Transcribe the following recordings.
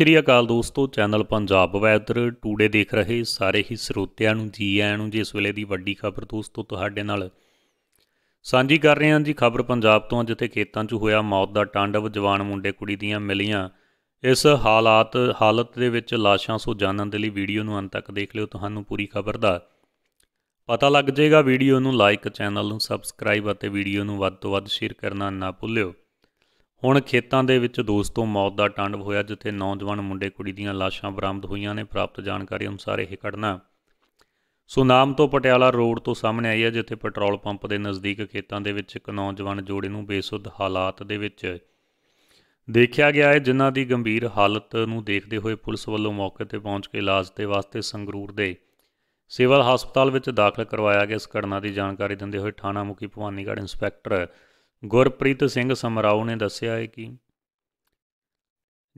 ਸ੍ਰੀ ਅਕਾਲ ਦੋਸਤੋ channel Punjab weather today ਦੇਖ ਰਹੇ ਸਾਰੇ ਹੀ ਸਰੋਤਿਆਂ ਨੂੰ ਜੀ ਆਇਆਂ ਨੂੰ ਜੀ ਇਸ ਵੇਲੇ ਦੀ ਵੱਡੀ ਖਬਰ ਦੋਸਤੋ ਤੁਹਾਡੇ ਨਾਲ ਸਾਂਝੀ ਕਰ ਰਹੇ ਹਾਂ ਜੀ ਖਬਰ ਪੰਜਾਬ ਤੋਂ ਜਿੱਥੇ ਖੇਤਾਂ 'ਚ ਹੋਇਆ ਮੌਤ ਦਾ ਟਾਂਡਵ ਜਵਾਨ ਮੁੰਡੇ ਕੁੜੀ ਦੀਆਂ ਮਿਲੀਆਂ ਇਸ ਹਾਲਾਤ ਹਾਲਤ ਦੇ ਵਿੱਚ ਲਾਸ਼ਾਂ ਸੋ ਜਾਣਨ ਦੇ ਲਈ ਵੀਡੀਓ ਨੂੰ ਅੰਤ ਤੱਕ ਦੇਖ ਲਿਓ ਤੁਹਾਨੂੰ ਪੂਰੀ ਖਬਰ ਦਾ ਪਤਾ ਲੱਗ ਜਾਏਗਾ ਵੀਡੀਓ ਨੂੰ ਲਾਈਕ ਚੈਨਲ ਨੂੰ ਸਬਸਕ੍ਰਾਈਬ ਅਤੇ ਵੀਡੀਓ ਨੂੰ ਵੱਧ ਤੋਂ ਵੱਧ ਸ਼ੇਅਰ ਕਰਨਾ ਨਾ ਭੁੱਲਿਓ ਹੁਣ ਖੇਤਾਂ ਦੇ ਵਿੱਚ ਦੋਸਤੋ ਮੌਤ ਦਾ ਟਾਂਡਵ ਹੋਇਆ ਜਿੱਥੇ ਨੌਜਵਾਨ ਮੁੰਡੇ ਕੁੜੀ ਦੀਆਂ ਲਾਸ਼ਾਂ ਬਰਾਮਦ ਹੋਈਆਂ ਨੇ ਪ੍ਰਾਪਤ ਜਾਣਕਾਰੀ ਅਨੁਸਾਰ ਇਹ ਘਟਨਾ ਸੁਨਾਮ ਤੋਂ ਪਟਿਆਲਾ ਰੋਡ ਤੋਂ ਸਾਹਮਣੇ ਆਈ ਹੈ ਜਿੱਥੇ ਪੈਟਰੋਲ ਪੰਪ ਦੇ ਨਜ਼ਦੀਕ ਖੇਤਾਂ ਦੇ ਵਿੱਚ ਇੱਕ ਨੌਜਵਾਨ ਜੋੜੇ ਨੂੰ ਬੇਸੁੱਧ ਹਾਲਾਤ ਦੇ ਵਿੱਚ ਦੇਖਿਆ ਗਿਆ ਹੈ ਜਿਨ੍ਹਾਂ ਦੀ ਗੰਭੀਰ ਹਾਲਤ ਨੂੰ ਦੇਖਦੇ ਹੋਏ ਪੁਲਿਸ ਵੱਲੋਂ ਮੌਕੇ ਤੇ ਪਹੁੰਚ ਕੇ ਇਲਾਜ ਦੇ ਵਾਸਤੇ ਸੰਗਰੂਰ ਦੇ ਸਿਵਲ ਹਸਪਤਾਲ ਵਿੱਚ ਦਾਖਲ ਕਰਵਾਇਆ ਗਿਆ ਇਸ ਘਟਨਾ ਦੀ ਜਾਣਕਾਰੀ ਦਿੰਦੇ ਹੋਏ ਥਾਣਾ ਮੁਖੀ ਭਵਾਨੀਗੜ੍ਹ ਇੰਸਪੈਕਟਰ ਗੁਰਪ੍ਰੀਤ ਸਿੰਘ ਸਮਰਾਉ ਨੇ ਦੱਸਿਆ ਹੈ ਕਿ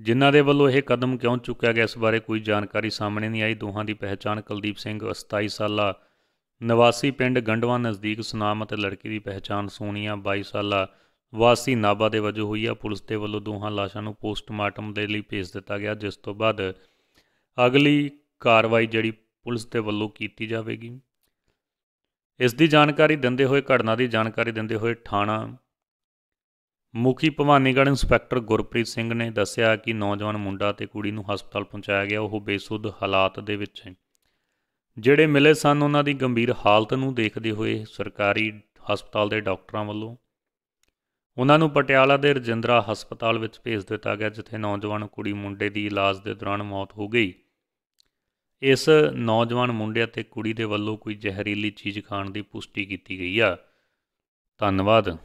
ਜਿਨ੍ਹਾਂ ਦੇ ਵੱਲੋਂ ਇਹ ਕਦਮ ਕਿਉਂ ਚੁੱਕਿਆ ਗਿਆ ਇਸ ਬਾਰੇ ਕੋਈ ਜਾਣਕਾਰੀ ਸਾਹਮਣੇ ਨਹੀਂ ਆਈ ਦੋਹਾਂ ਦੀ ਪਹਿਚਾਣ ਕੁਲਦੀਪ ਸਿੰਘ 27 ਸਾਲਾ ਨਿਵਾਸੀ ਪਿੰਡ ਗੰਡਵਾ ਨਜ਼ਦੀਕ ਸੁਨਾਮ ਅਤੇ ਲੜਕੀ ਦੀ ਪਹਿਚਾਣ ਸੋਨੀਆ 22 ਸਾਲਾ ਵਾਸੀ ਨਾਬਾ ਦੇ ਵਜੋਂ ਹੋਈ ਆ ਪੁਲਿਸ ਦੇ ਵੱਲੋਂ ਦੋਹਾਂ ਲਾਸ਼ਾਂ ਨੂੰ ਪੋਸਟਮਾਰਟਮ ਦੇ ਲਈ ਭੇਜ ਦਿੱਤਾ ਗਿਆ ਜਿਸ ਤੋਂ ਬਾਅਦ ਅਗਲੀ ਕਾਰਵਾਈ ਜਿਹੜੀ ਪੁਲਿਸ ਦੇ ਵੱਲੋਂ ਕੀਤੀ ਜਾਵੇਗੀ ਇਸ ਦੀ ਜਾਣਕਾਰੀ ਦਿੰਦੇ ਹੋਏ ਘਟਨਾ ਦੀ ਜਾਣਕਾਰੀ ਦਿੰਦੇ ਹੋਏ ਥਾਣਾ ਮੁਖੀ ਭਵਾਨੀਗੜ੍ਹ ਇੰਸਪੈਕਟਰ ਗੁਰਪ੍ਰੀਤ ਸਿੰਘ ਨੇ ਦੱਸਿਆ ਕਿ ਨੌਜਵਾਨ ਮੁੰਡਾ ਤੇ ਕੁੜੀ ਨੂੰ ਹਸਪਤਾਲ ਪਹੁੰਚਾਇਆ ਗਿਆ ਉਹ ਬੇਸੁੱਧ ਹਾਲਾਤ ਦੇ ਵਿੱਚ ਹੈ ਜਿਹੜੇ ਮਿਲੇ ਸਨ ਉਹਨਾਂ ਦੀ ਗੰਭੀਰ ਹਾਲਤ ਨੂੰ ਦੇਖਦੇ ਹੋਏ ਸਰਕਾਰੀ ਹਸਪਤਾਲ ਦੇ ਡਾਕਟਰਾਂ ਵੱਲੋਂ ਉਹਨਾਂ ਨੂੰ ਪਟਿਆਲਾ ਦੇ ਰਜਿੰਦਰਾ ਹਸਪਤਾਲ ਵਿੱਚ ਭੇਜ ਦਿੱਤਾ ਗਿਆ ਜਿੱਥੇ ਨੌਜਵਾਨ ਕੁੜੀ ਮੁੰਡੇ ਦੀ ਇਲਾਜ ਦੇ ਦੌਰਾਨ ਮੌਤ ਹੋ ਗਈ ਇਸ ਨੌਜਵਾਨ ਮੁੰਡੇ ਅਤੇ ਕੁੜੀ ਦੇ ਵੱਲੋਂ ਕੋਈ ਜ਼ਹਿਰੀਲੀ ਚੀਜ਼ ਖਾਣ ਦੀ ਪੁਸ਼ਟੀ ਕੀਤੀ ਗਈ ਆ ਧੰਨਵਾਦ